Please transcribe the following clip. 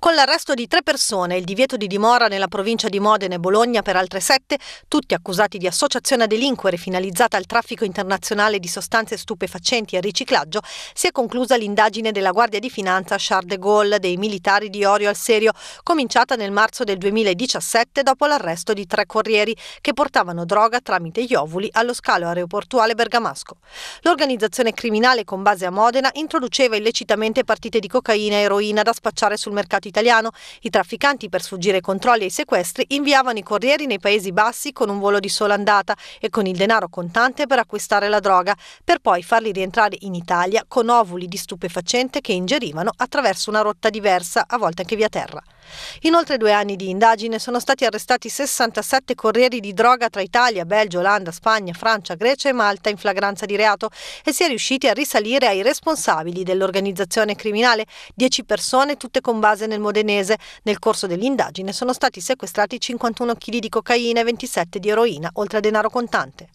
Con l'arresto di tre persone e il divieto di dimora nella provincia di Modena e Bologna per altre sette, tutti accusati di associazione a delinquere finalizzata al traffico internazionale di sostanze stupefacenti e riciclaggio, si è conclusa l'indagine della Guardia di Finanza Charles de Gaulle dei militari di Orio al Serio, cominciata nel marzo del 2017 dopo l'arresto di tre corrieri che portavano droga tramite gli ovuli allo scalo aeroportuale bergamasco. L'organizzazione criminale con base a Modena introduceva illecitamente partite di cocaina e eroina da spacciare sul mercato italiano. I trafficanti, per sfuggire ai controlli e ai sequestri, inviavano i corrieri nei Paesi Bassi con un volo di sola andata e con il denaro contante per acquistare la droga, per poi farli rientrare in Italia con ovuli di stupefacente che ingerivano attraverso una rotta diversa, a volte anche via terra. In oltre due anni di indagine sono stati arrestati 67 corrieri di droga tra Italia, Belgio, Olanda, Spagna, Francia, Grecia e Malta in flagranza di reato e si è riusciti a risalire ai responsabili dell'organizzazione criminale, 10 persone tutte con base nel modenese. Nel corso dell'indagine sono stati sequestrati 51 kg di cocaina e 27 di eroina, oltre a denaro contante.